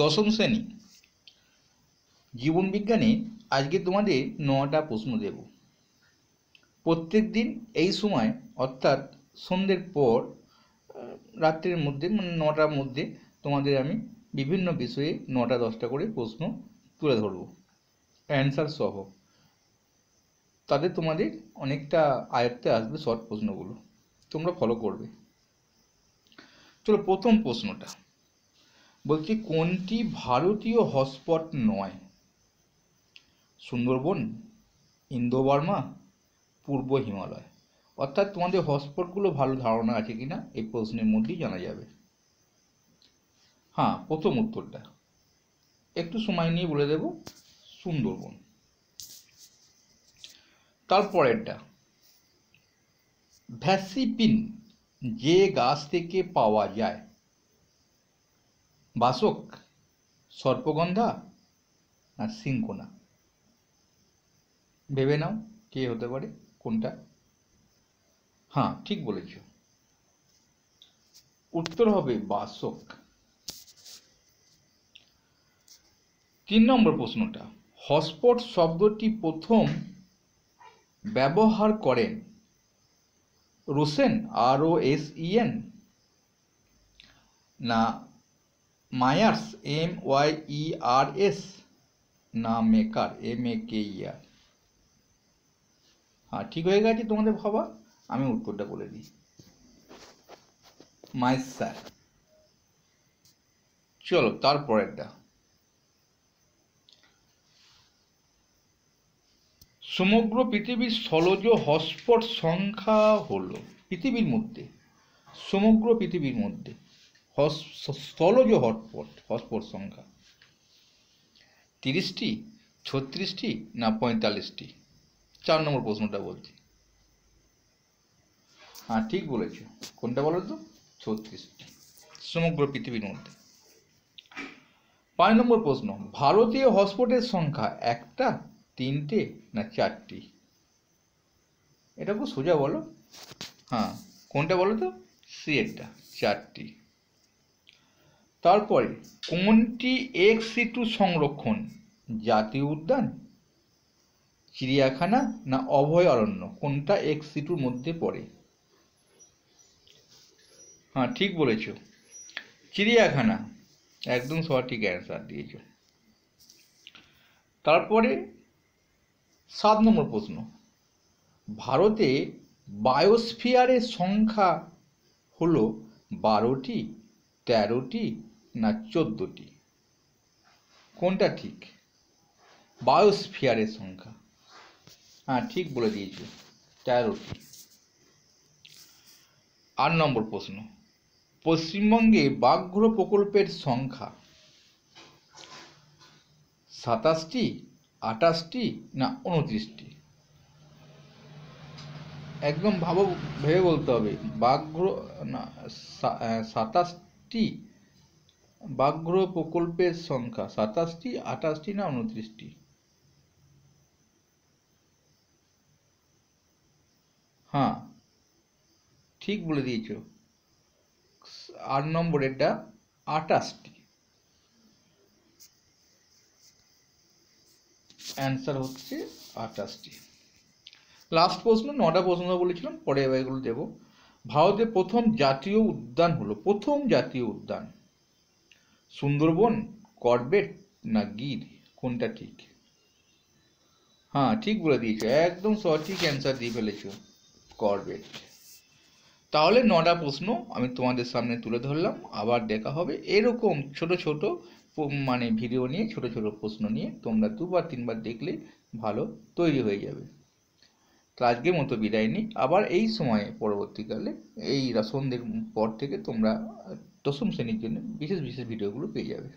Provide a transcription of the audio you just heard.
দশম শ্রেণী জীবনবিজ্ঞানে আজকে তোমাদের নটা প্রশ্ন দেব প্রত্যেক দিন এই সময় অর্থাৎ সন্ধ্যের পর রাত্রের মধ্যে মানে নটার মধ্যে তোমাদের আমি বিভিন্ন বিষয়ে নটা দশটা করে প্রশ্ন তুলে ধরব অ্যান্সার সহ তাতে তোমাদের অনেকটা আয়ত্তে আসবে শর্ট প্রশ্নগুলো তোমরা ফলো করবে চলো প্রথম প্রশ্নটা বলছি কোনটি ভারতীয় হটস্পট নয় সুন্দরবন ইন্দো বার্মা পূর্ব হিমালয় অর্থাৎ তোমাদের হটস্পটগুলো ভালো ধারণা আছে কিনা এই প্রশ্নের মধ্যেই জানা যাবে হ্যাঁ প্রথম উত্তরটা একটু সময় নিয়ে বলে দেব সুন্দরবন তারপরেরটা ভ্যাসিপিন যে গাছ থেকে পাওয়া যায় বাসক সর্পগন্ধা না সিংকোনা ভেবে নাও কে হতে পারে কোনটা হ্যাঁ ঠিক বলেছ উত্তর হবে বাসক তিন নম্বর প্রশ্নটা হসপট শব্দটি প্রথম ব্যবহার করেন Rosen R O S E N না Myers M Y E R S না Maker M A K E R হ্যাঁ ঠিক হয়ে গেছে তোমাদের ভাবা আমি উত্তরটা বলে দিই মাই স্যার চলো তারপরেরটা সমগ্র পৃথিবীর স্থলজ হসপট সংখ্যা হলো পৃথিবীর মধ্যে সমগ্র পৃথিবীর মধ্যে স্থলজ হটপট হটপট সংখ্যা তিরিশটি ছত্রিশটি না পঁয়তাল্লিশটি চার নম্বর প্রশ্নটা বলছি হ্যাঁ ঠিক বলেছ কোনটা বলো তো ছত্রিশটি সমগ্র পৃথিবীর মধ্যে পাঁচ নম্বর প্রশ্ন ভারতীয় হসপটের সংখ্যা একটা তিনটে না চারটি এটা খুব সোজা বলো হ্যাঁ কোনটা বলো তো সি চারটি তারপরে কোনটি এক সিটু সংরক্ষণ জাতীয় উদ্যান চিড়িয়াখানা না অভয়ারণ্য কোনটা এক সিটুর মধ্যে পড়ে হ্যাঁ ঠিক বলেছ চিড়িয়াখানা একদম সঠিক অ্যান্সার দিয়েছ তারপরে সাত নম্বর প্রশ্ন ভারতে বায়োস্ফিয়ারের সংখ্যা হলো বারোটি তেরোটি না চোদ্দোটি কোনটা ঠিক বায়োস্ফিয়ারের সংখ্যা হ্যাঁ ঠিক বলে দিয়েছি তেরোটি আট নম্বর প্রশ্ন পশ্চিমবঙ্গে বাঘগুলো প্রকল্পের সংখ্যা সাতাশটি আটাশটি না উনত্রিশটি একদম ভাবো ভেবে বলতে হবে বাঘগুলো না সাতাশ টি বাগ্র প্রকল্পের সংখ্যা সাতাশটি আঠাশটি না উনত্রিশটি হ্যাঁ ঠিক বলে দিয়েছ আট নম্বর এটা আঠাশটি অ্যান্সার হচ্ছে আঠাশটি লাস্ট প্রশ্ন নটা প্রশ্ন বলেছিলাম পরে এবার এগুলো দেবো ভারতে প্রথম জাতীয় উদ্যান হলো প্রথম জাতীয় উদ্যান সুন্দরবন করবেট না গির কোনটা ঠিক হ্যাঁ ঠিক বলে দিয়েছো একদম সঠিক অ্যান্সার দিয়ে ফেলেছো করবেট তাহলে নটা প্রশ্ন আমি তোমাদের সামনে তুলে ধরলাম আবার দেখা হবে এরকম ছোট ছোট মানে ভিডিও নিয়ে ছোট ছোট প্রশ্ন নিয়ে তোমরা দুবার তিনবার দেখলে ভালো তৈরি হয়ে যাবে তো আজকের মতো বিদায় নিই আবার এই সময়ে পরবর্তীকালে এই সন্ধ্যের পর থেকে তোমরা দশম শ্রেণীর জন্য বিশেষ বিশেষ ভিডিওগুলো পেয়ে যাবে